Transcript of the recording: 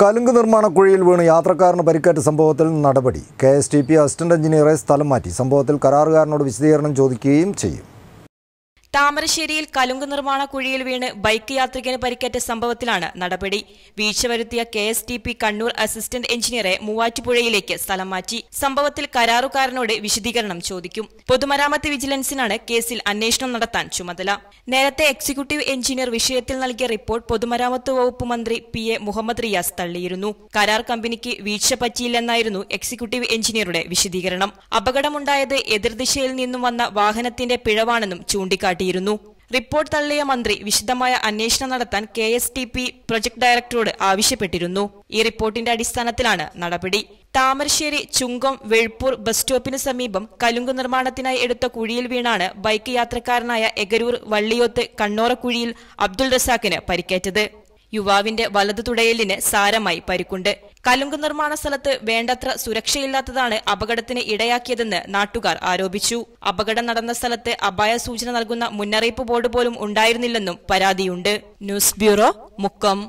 കലുങ്ക് നിർമ്മാണ കുഴിയിൽ വീണ് യാത്രക്കാരന് പരിക്കേറ്റ സംഭവത്തിൽ നടപടി K S T P assistant എഞ്ചിനീയറെ സ്ഥലം മാറ്റി സംഭവത്തിൽ കരാറുകാരനോട് വിശദീകരണം ചോദിക്കുകയും ചെയ്യും താമരശ്ശേരിയിൽ കലുങ്ക് നിർമ്മാണ കുഴിയിൽ വീണ് ബൈക്ക് യാത്രികന് പരിക്കേറ്റ സംഭവത്തിലാണ് നടപടി വീഴ്ച വരുത്തിയ K S T P Kannur assistant എഞ്ചിനീയറെ മൂവാറ്റുപുഴയിലേക്ക് സ്ഥലം മാറ്റി സംഭവത്തിൽ കരാറുകാരനോട് വിശദീകരണം ചോദിക്കും പൊതുമരാമത്ത് വിജിലൻസിനാണ് കേസിൽ അന്വേഷണം നടത്താൻ ചുമതല നേരത്തെ എക്സിക്യൂട്ടീവ് എഞ്ചിനീയർ വിഷയത്തിൽ നൽകിയ റിപ്പോർട്ട് പൊതുമരാമത്ത് വകുപ്പ് മന്ത്രി പി എ മുഹമ്മദ് റിയാസ് തള്ളിയിരുന്നു കരാർ കമ്പനിക്ക് വീഴ്ച പറ്റിയില്ലെന്നായിരുന്നു എക്സിക്യൂട്ടീവ് എഞ്ചിനീയറുടെ വിശദീകരണം അപകടമുണ്ടായത് എതിർദിശയിൽ നിന്നും വന്ന വാഹനത്തിന്റെ പിഴവാണെന്നും ചൂണ്ടിക്കാട്ടി കാട്ടിയിരുന്നു റിപ്പോർട്ട് തള്ളിയ മന്ത്രി വിശദമായ അന്വേഷണം നടത്താൻ K S T P project ഡയറക്ടറോട് ആവശ്യപ്പെട്ടിരുന്നു ഈ റിപ്പോർട്ടിന്റെ അടിസ്ഥാനത്തിലാണ് നടപടി താമരശ്ശേരി ചുങ്കം വെഴുപ്പൂർ ബസ് സ്റ്റോപ്പിന് സമീപം കലുങ്ക് നിർമ്മാണത്തിനായി എടുത്ത കുഴിയിൽ വീണാണ് ബൈക്ക് യാത്രക്കാരനായ എഗരൂർ വള്ളിയോത്ത് കണ്ണോറക്കുഴിയിൽ അബ്ദുൾ റസാഖിന് പരിക്കേറ്റത് യുവാവിന്റെ വലതു തുടയലിന് സാരമായി പരിക്കുണ്ട് കലുങ്കു നിർമ്മാണ സ്ഥലത്ത് വേണ്ടത്ര സുരക്ഷയില്ലാത്തതാണ് അപകടത്തിന് ഇടയാക്കിയതെന്ന് നാട്ടുകാർ ആരോപിച്ചു അപകടം നടന്ന സ്ഥലത്ത് അപായ സൂചന നൽകുന്ന മുന്നറിയിപ്പ് ബോർഡ് പോലും ഉണ്ടായിരുന്നില്ലെന്നും പരാതിയുണ്ട് ന്യൂസ് ബ്യൂറോ മുക്കം